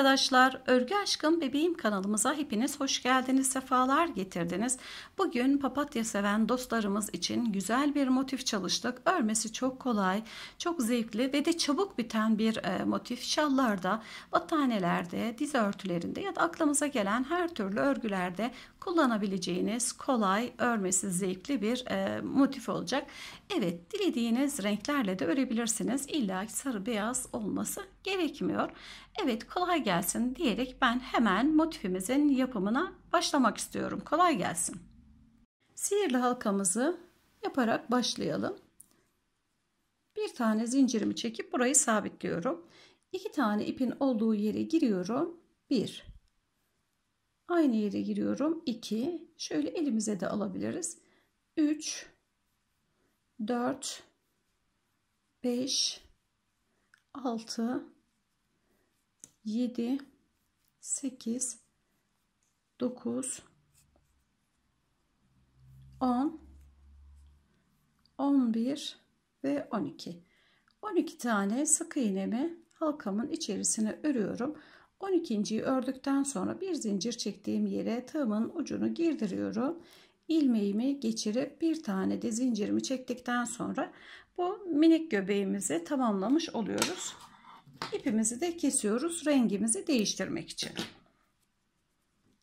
arkadaşlar, Örgü Aşkım Bebeğim kanalımıza hepiniz hoş geldiniz, sefalar getirdiniz. Bugün papatya seven dostlarımız için güzel bir motif çalıştık. Örmesi çok kolay, çok zevkli ve de çabuk biten bir e, motif. Şallarda, battanelerde, diz örtülerinde ya da aklımıza gelen her türlü örgülerde kullanabileceğiniz kolay, örmesi zevkli bir e, motif olacak. Evet, dilediğiniz renklerle de örebilirsiniz. İlla sarı beyaz olması gerekmiyor. Evet, kolay gelsin gelsin diyerek ben hemen motifimizin yapımına başlamak istiyorum. Kolay gelsin. Sihirli halkamızı yaparak başlayalım. Bir tane zincirimi çekip burayı sabitliyorum. İki tane ipin olduğu yere giriyorum. Bir. Aynı yere giriyorum. İki. Şöyle elimize de alabiliriz. Üç. Dört. Beş. Altı. 7 8 9 10 11 ve 12 12 tane sık iğnemi halkamın içerisine örüyorum 12.yi ördükten sonra bir zincir çektiğim yere tığımın ucunu girdiriyorum ilmeğimi geçirip bir tane de zincirimi çektikten sonra bu minik göbeğimizi tamamlamış oluyoruz İpimizi de kesiyoruz rengimizi değiştirmek için.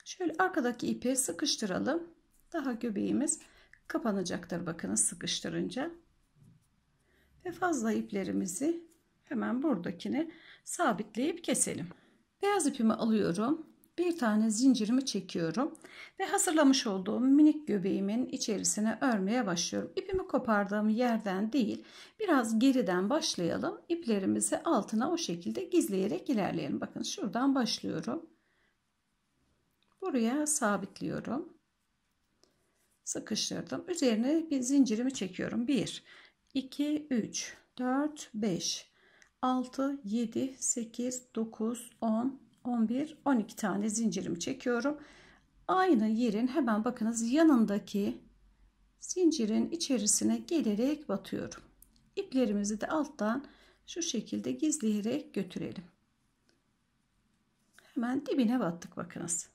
Şöyle arkadaki ipi sıkıştıralım. Daha göbeğimiz kapanacaktır bakınız sıkıştırınca. Ve fazla iplerimizi hemen buradakini sabitleyip keselim. Beyaz ipimi alıyorum bir tane zincirimi çekiyorum ve hazırlamış olduğum minik göbeğimin içerisine örmeye başlıyorum. İpimi kopardığım yerden değil biraz geriden başlayalım. İplerimizi altına o şekilde gizleyerek ilerleyelim. Bakın şuradan başlıyorum. Buraya sabitliyorum. Sıkıştırdım. Üzerine bir zincirimi çekiyorum. 1, 2, 3, 4, 5, 6, 7, 8, 9, 10, 11, 12 tane zincirimi çekiyorum. Aynı yerin hemen bakınız yanındaki zincirin içerisine gelerek batıyorum. İplerimizi de alttan şu şekilde gizleyerek götürelim. Hemen dibine battık bakınız.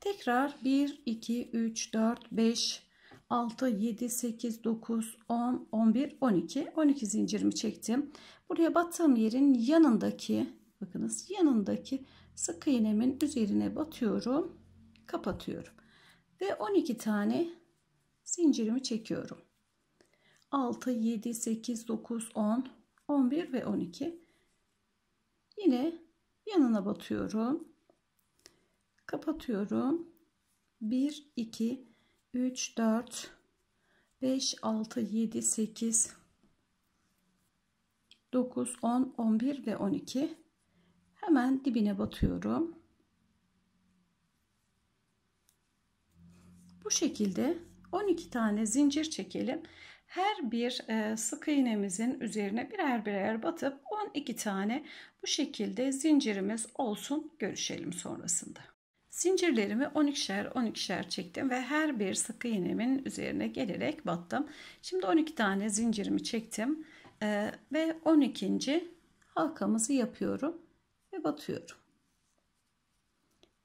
Tekrar 1, 2, 3, 4, 5, 6, 7, 8, 9, 10, 11, 12. 12 zincirimi çektim. Buraya battığım yerin yanındaki bakınız yanındaki sık iğnemin üzerine batıyorum kapatıyorum ve 12 tane zincirimi çekiyorum 6 7 8 9 10 11 ve 12 yine yanına batıyorum kapatıyorum 1 2 3 4 5 6 7 8 9 10 11 ve 12 Hemen dibine batıyorum. Bu şekilde 12 tane zincir çekelim. Her bir e, sık iğnemizin üzerine birer birer batıp 12 tane bu şekilde zincirimiz olsun. Görüşelim sonrasında. Zincirlerimi 12'şer 12'şer çektim ve her bir sık iğnemin üzerine gelerek battım. Şimdi 12 tane zincirimi çektim e, ve 12. halkamızı yapıyorum ve batıyorum.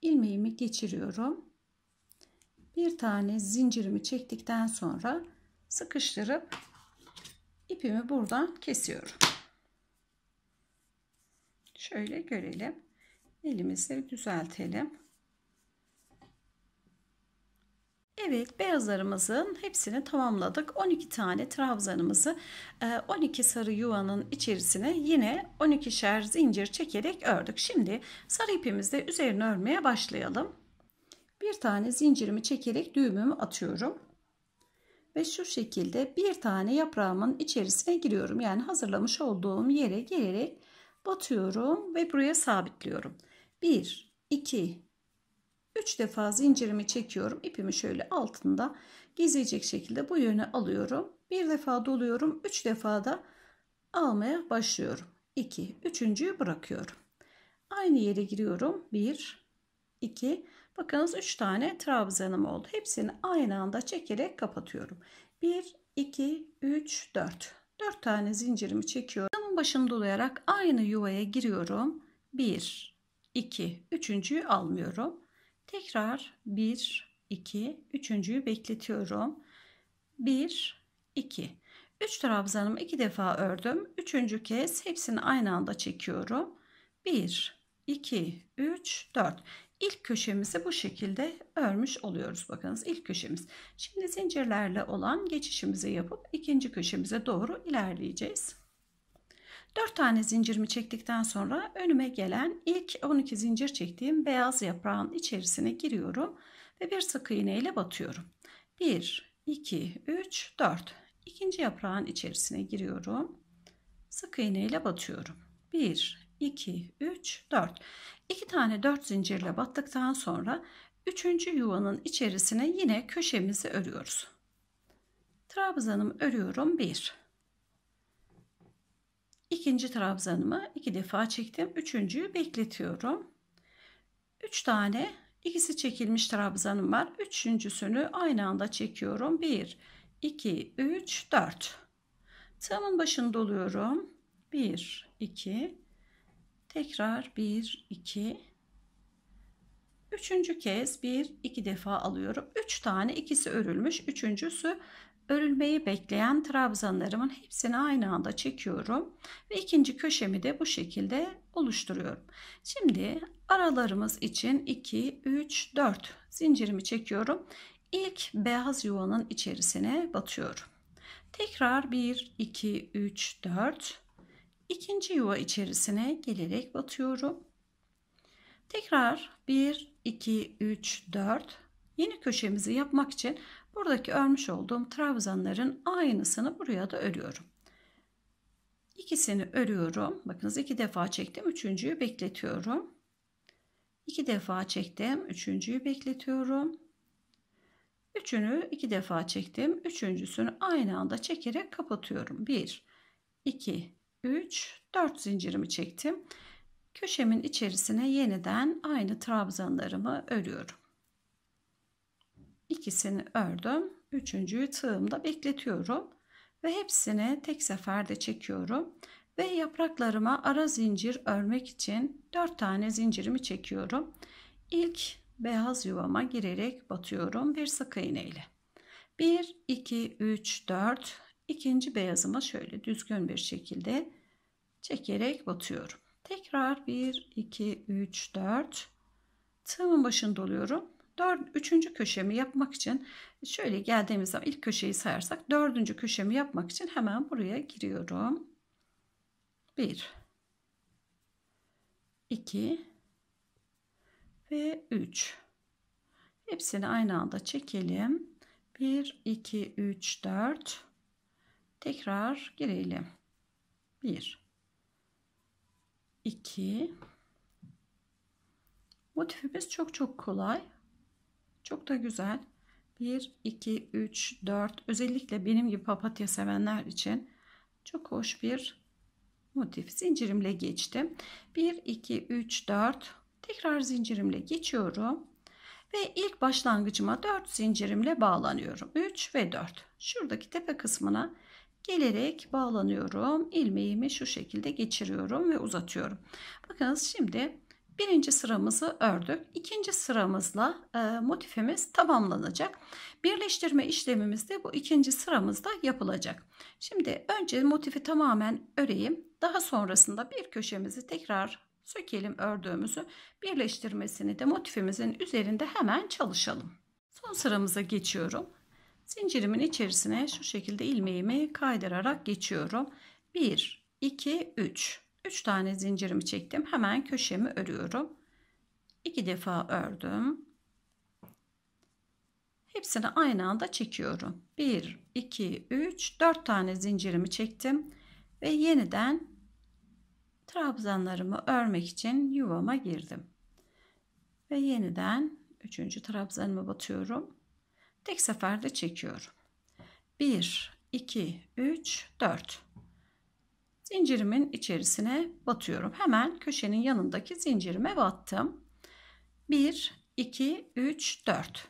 Ilmeğimi geçiriyorum. Bir tane zincirimi çektikten sonra sıkıştırıp ipimi buradan kesiyorum. Şöyle görelim. Elimizi düzeltelim. Evet beyazlarımızın hepsini tamamladık. 12 tane trabzanımızı 12 e, sarı yuvanın içerisine yine 12'şer zincir çekerek ördük. Şimdi sarı ipimizde üzerine örmeye başlayalım. Bir tane zincirimi çekerek düğümümü atıyorum. Ve şu şekilde bir tane yaprağımın içerisine giriyorum. Yani hazırlamış olduğum yere gelerek batıyorum ve buraya sabitliyorum. 1, 2, 3 defa zincirimi çekiyorum. İpimi şöyle altında gizleyecek şekilde bu yöne alıyorum. Bir defa doluyorum. 3 defa da almaya başlıyorum. 2. Üçüncüyü bırakıyorum. Aynı yere giriyorum. 1, 2. Bakınız 3 tane trabzanım oldu. Hepsini aynı anda çekerek kapatıyorum. 1, 2, 3, 4. 4 tane zincirimi çekiyorum. Tamın başını dolayarak aynı yuvaya giriyorum. 1, 2, üçüncüyü almıyorum. Tekrar 1, 2, üçüncüyü bekletiyorum. 1, 2. 3 trabzanımı 2 defa ördüm. Üçüncü kez hepsini aynı anda çekiyorum. 1, 2, 3, 4. İlk köşemizi bu şekilde örmüş oluyoruz. Bakınız ilk köşemiz. Şimdi zincirlerle olan geçişimizi yapıp ikinci köşemize doğru ilerleyeceğiz. 4 tane zincirimi çektikten sonra önüme gelen ilk 12 zincir çektiğim beyaz yaprağın içerisine giriyorum ve bir sık iğne ile batıyorum. 1, 2, 3, 4. İkinci yaprağın içerisine giriyorum. Sık iğne ile batıyorum. 1, 2, 3, 4. 2 tane 4 zincirle battıktan sonra 3. yuvanın içerisine yine köşemizi örüyoruz. Trabzanımı örüyorum. 1, İkinci trabzanımı iki defa çektim. Üçüncüyü bekletiyorum. Üç tane ikisi çekilmiş trabzanım var. Üçüncüsünü aynı anda çekiyorum. Bir, iki, üç, dört. Tığımın başını doluyorum. Bir, iki. Tekrar bir, iki. Üçüncü kez bir, iki defa alıyorum. Üç tane ikisi örülmüş. Üçüncüsü örülmeyi bekleyen trabzanlarımın hepsini aynı anda çekiyorum ve ikinci köşemi de bu şekilde oluşturuyorum. Şimdi aralarımız için 2 3 4 zincirimi çekiyorum. İlk beyaz yuvanın içerisine batıyorum. Tekrar 1 2 3 4 İkinci yuva içerisine gelerek batıyorum. Tekrar 1 2 3 4 yeni köşemizi yapmak için Buradaki örmüş olduğum trabzanların aynısını buraya da örüyorum. İkisini örüyorum. Bakınız iki defa çektim. Üçüncüyü bekletiyorum. İki defa çektim. Üçüncüyü bekletiyorum. Üçünü iki defa çektim. Üçüncüsünü aynı anda çekerek kapatıyorum. Bir, iki, üç, dört zincirimi çektim. Köşemin içerisine yeniden aynı trabzanlarımı örüyorum ikisini ördüm. Üçüncüyü tığımda bekletiyorum. Ve hepsini tek seferde çekiyorum. Ve yapraklarıma ara zincir örmek için dört tane zincirimi çekiyorum. İlk beyaz yuvama girerek batıyorum bir sık iğne ile. 1, 2, 3, 4. İkinci beyazıma şöyle düzgün bir şekilde çekerek batıyorum. Tekrar 1, 2, 3, 4. Tığımın başını doluyorum Dört, üçüncü köşemi yapmak için şöyle geldiğimiz zaman ilk köşeyi sayarsak dördüncü köşemi yapmak için hemen buraya giriyorum. 1, 2 ve 3. Hepsini aynı anda çekelim. 1, 2, 3, 4. Tekrar girelim. Bir, iki. Motifimiz çok çok kolay. Çok da güzel. 1, 2, 3, 4 özellikle benim gibi papatya sevenler için çok hoş bir motif. Zincirimle geçtim. 1, 2, 3, 4 tekrar zincirimle geçiyorum. Ve ilk başlangıcıma 4 zincirimle bağlanıyorum. 3 ve 4. Şuradaki tepe kısmına gelerek bağlanıyorum. ilmeğimi şu şekilde geçiriyorum ve uzatıyorum. Bakınız şimdi Birinci sıramızı ördük. İkinci sıramızla e, motifimiz tamamlanacak. Birleştirme işlemimiz de bu ikinci sıramızda yapılacak. Şimdi önce motifi tamamen öreyim. Daha sonrasında bir köşemizi tekrar sökelim ördüğümüzü. Birleştirmesini de motifimizin üzerinde hemen çalışalım. Son sıramıza geçiyorum. Zincirimin içerisine şu şekilde ilmeğimi kaydırarak geçiyorum. 1, 2, 3. 3 tane zincirimi çektim. Hemen köşemi örüyorum. 2 defa ördüm. Hepsini aynı anda çekiyorum. 1, 2, 3, 4 tane zincirimi çektim. Ve yeniden trabzanlarımı örmek için yuvama girdim. Ve yeniden 3. trabzanımı batıyorum. Tek seferde çekiyorum. 1, 2, 3, 4. Zincirimin içerisine batıyorum. Hemen köşenin yanındaki zincirime battım. 1, 2, 3, 4.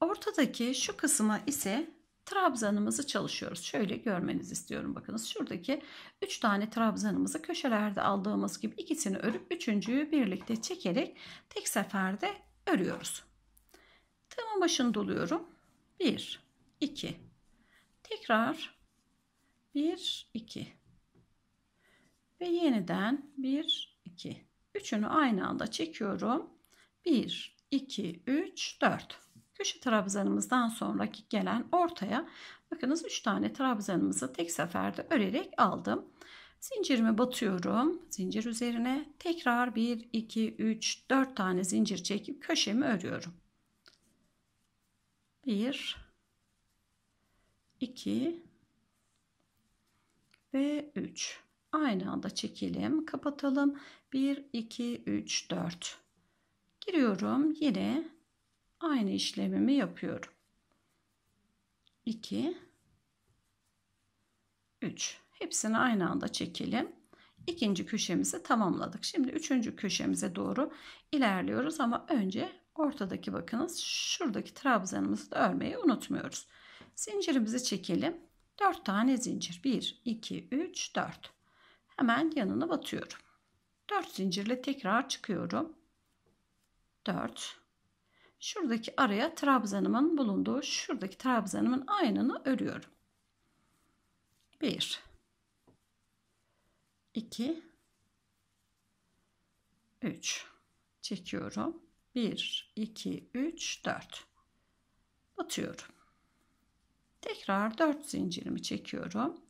Ortadaki şu kısma ise trabzanımızı çalışıyoruz. Şöyle görmenizi istiyorum. Bakınız şuradaki 3 tane trabzanımızı köşelerde aldığımız gibi ikisini örüp üçüncüyü birlikte çekerek tek seferde örüyoruz. Tığımın başını doluyorum. 1, 2. Tekrar 1, 2. Ve yeniden 1, 2. Üçünü aynı anda çekiyorum. 1, 2, 3, 4. Köşe trabzanımızdan sonraki gelen ortaya bakınız 3 tane trabzanımızı tek seferde örerek aldım. Zincirimi batıyorum. Zincir üzerine tekrar 1, 2, 3, 4 tane zincir çekip köşemi örüyorum. 1, 2 ve 3. Aynı anda çekelim. Kapatalım. 1, 2, 3, 4. Giriyorum. Yine aynı işlemimi yapıyorum. 2, 3. Hepsini aynı anda çekelim. İkinci köşemizi tamamladık. Şimdi üçüncü köşemize doğru ilerliyoruz ama önce ortadaki bakınız şuradaki trabzanımızı da örmeyi unutmuyoruz. Zincirimizi çekelim. 4 tane zincir. 1, 2, 3, 4. Hemen yanına batıyorum. 4 zincirle tekrar çıkıyorum. 4. Şuradaki araya trabzanımın bulunduğu şuradaki trabzanımın aynını örüyorum. 1 2 3 çekiyorum. 1 2 3 4 batıyorum. Tekrar 4 zincirimi çekiyorum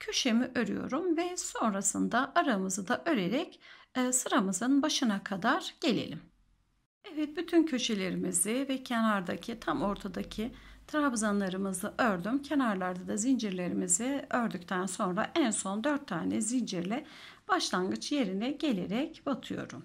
köşemi örüyorum ve sonrasında aramızı da örerek e, sıramızın başına kadar gelelim. Evet bütün köşelerimizi ve kenardaki tam ortadaki trabzanlarımızı ördüm. Kenarlarda da zincirlerimizi ördükten sonra en son 4 tane zincirle başlangıç yerine gelerek batıyorum.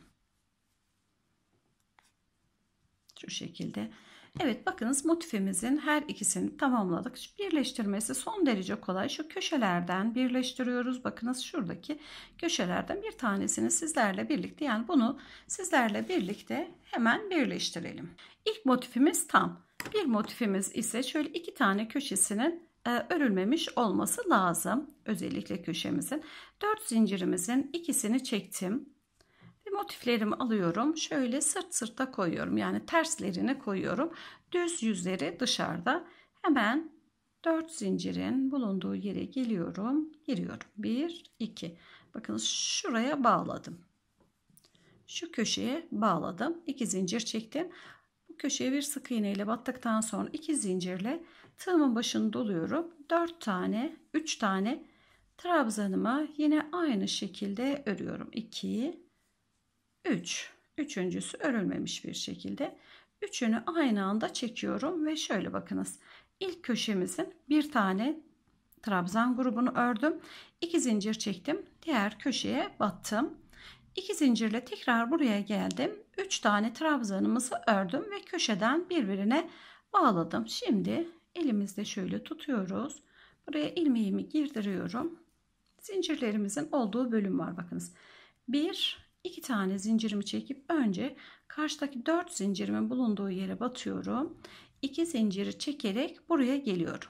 Şu şekilde. Evet bakınız motifimizin her ikisini tamamladık. Birleştirmesi son derece kolay. Şu köşelerden birleştiriyoruz. Bakınız şuradaki köşelerden bir tanesini sizlerle birlikte yani bunu sizlerle birlikte hemen birleştirelim. İlk motifimiz tam. Bir motifimiz ise şöyle iki tane köşesinin e, örülmemiş olması lazım. Özellikle köşemizin. Dört zincirimizin ikisini çektim motiflerimi alıyorum. Şöyle sırt sırta koyuyorum. Yani terslerine koyuyorum. Düz yüzleri dışarıda. Hemen 4 zincirin bulunduğu yere geliyorum. Giriyorum. 1 2. Bakın şuraya bağladım. Şu köşeye bağladım. 2 zincir çektim. Bu köşeye bir sık iğne ile battıktan sonra 2 zincirle tığımın başını doluyorum. 4 tane, 3 tane trabzanımı yine aynı şekilde örüyorum. 2 3. Üçüncüsü örülmemiş bir şekilde. Üçünü aynı anda çekiyorum ve şöyle bakınız. İlk köşemizin bir tane trabzan grubunu ördüm. 2 zincir çektim. Diğer köşeye battım. 2 zincirle tekrar buraya geldim. 3 tane trabzanımızı ördüm ve köşeden birbirine bağladım. Şimdi elimizde şöyle tutuyoruz. Buraya ilmeğimi girdiriyorum. Zincirlerimizin olduğu bölüm var bakınız. 1 2 tane zincirimi çekip önce karşıdaki 4 zincirimin bulunduğu yere batıyorum. 2 zinciri çekerek buraya geliyorum.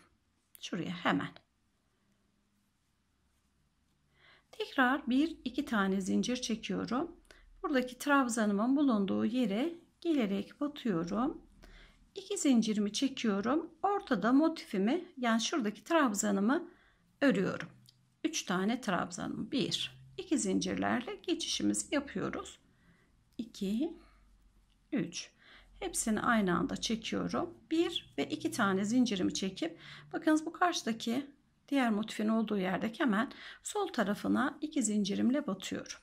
Şuraya hemen. Tekrar bir iki tane zincir çekiyorum. Buradaki trabzanımın bulunduğu yere gelerek batıyorum. 2 zincirimi çekiyorum. Ortada motifimi yani şuradaki trabzanımı örüyorum. 3 tane trabzanım. 1 2 zincirlerle geçişimizi yapıyoruz. 2 3 hepsini aynı anda çekiyorum. 1 ve 2 tane zincirimi çekip bakınız bu karşıdaki diğer motifin olduğu yerdeki hemen sol tarafına 2 zincirimle batıyorum.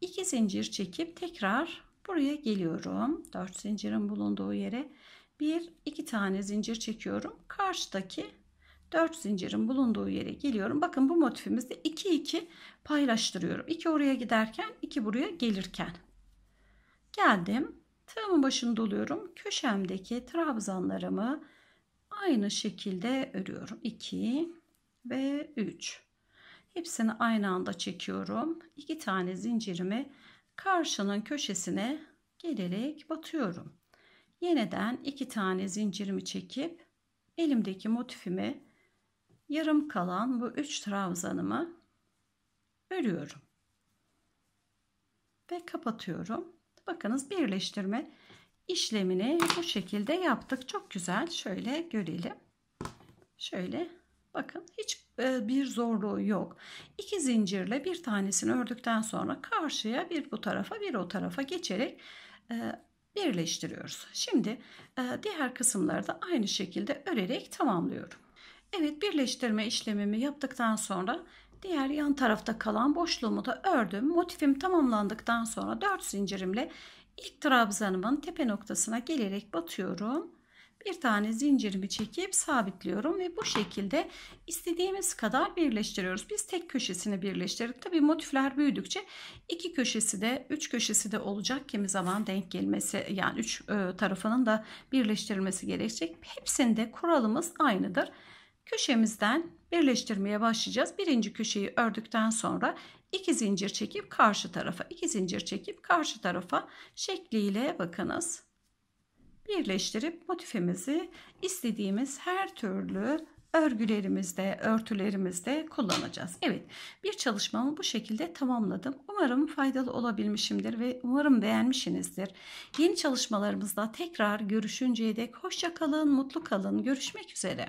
2 zincir çekip tekrar buraya geliyorum. 4 zincirin bulunduğu yere bir iki tane zincir çekiyorum. Karşıdaki 4 zincirin bulunduğu yere geliyorum. Bakın bu motifimizde 2 2 paylaştırıyorum. 2 oraya giderken 2 buraya gelirken. Geldim. Tığımın başını doluyorum. Köşemdeki trabzanlarımı aynı şekilde örüyorum. 2 ve 3. Hepsini aynı anda çekiyorum. 2 tane zincirimi karşının köşesine gelerek batıyorum. Yeniden 2 tane zincirimi çekip elimdeki motifimi yarım kalan bu üç trabzanımı örüyorum. Ve kapatıyorum. Bakınız birleştirme işlemini bu şekilde yaptık. Çok güzel. Şöyle görelim. Şöyle bakın hiç e, bir zorluğu yok. İki zincirle bir tanesini ördükten sonra karşıya bir bu tarafa bir o tarafa geçerek e, birleştiriyoruz. Şimdi e, diğer kısımları da aynı şekilde örerek tamamlıyorum. Evet birleştirme işlemimi yaptıktan sonra diğer yan tarafta kalan boşluğumu da ördüm. Motifim tamamlandıktan sonra 4 zincirimle ilk trabzanımın tepe noktasına gelerek batıyorum. Bir tane zincirimi çekip sabitliyorum ve bu şekilde istediğimiz kadar birleştiriyoruz. Biz tek köşesini birleştirdik. tabi motifler büyüdükçe iki köşesi de üç köşesi de olacak. Kimi zaman denk gelmesi yani üç e, tarafının da birleştirilmesi gerekecek. Hepsinde kuralımız aynıdır. Köşemizden birleştirmeye başlayacağız. Birinci köşeyi ördükten sonra iki zincir çekip karşı tarafa, iki zincir çekip karşı tarafa şekliyle bakınız. Birleştirip motifimizi istediğimiz her türlü örgülerimizde, örtülerimizde kullanacağız. Evet, bir çalışmamı bu şekilde tamamladım. Umarım faydalı olabilmişimdir ve umarım beğenmişsinizdir. Yeni çalışmalarımızda tekrar görüşünceye dek hoşça kalın, mutlu kalın. Görüşmek üzere.